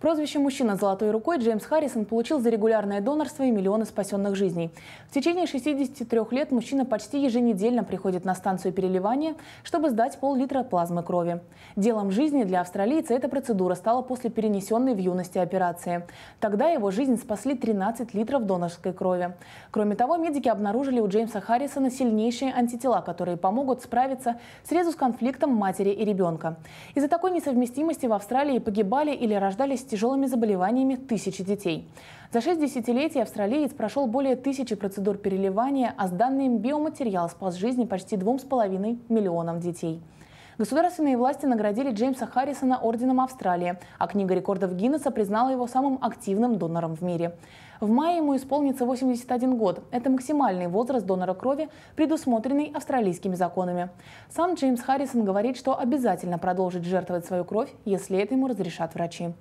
Прозвище «Мужчина золотой рукой» Джеймс Харрисон получил за регулярное донорство и миллионы спасенных жизней. В течение 63 лет мужчина почти еженедельно приходит на станцию переливания, чтобы сдать пол-литра плазмы крови. Делом жизни для австралийца эта процедура стала после перенесенной в юности операции. Тогда его жизнь спасли 13 литров донорской крови. Кроме того, медики обнаружили у Джеймса Харрисона сильнейшие антитела, которые помогут справиться срезу с конфликтом матери и ребенка. Из-за такой несовместимости в Австралии погибали или рождались тяжелыми заболеваниями тысячи детей. За шесть десятилетий австралиец прошел более тысячи процедур переливания, а с данным биоматериал спас жизни почти двум с половиной миллионам детей. Государственные власти наградили Джеймса Харрисона орденом Австралии, а Книга рекордов Гиннесса признала его самым активным донором в мире. В мае ему исполнится 81 год. Это максимальный возраст донора крови, предусмотренный австралийскими законами. Сам Джеймс Харрисон говорит, что обязательно продолжит жертвовать свою кровь, если это ему разрешат врачи.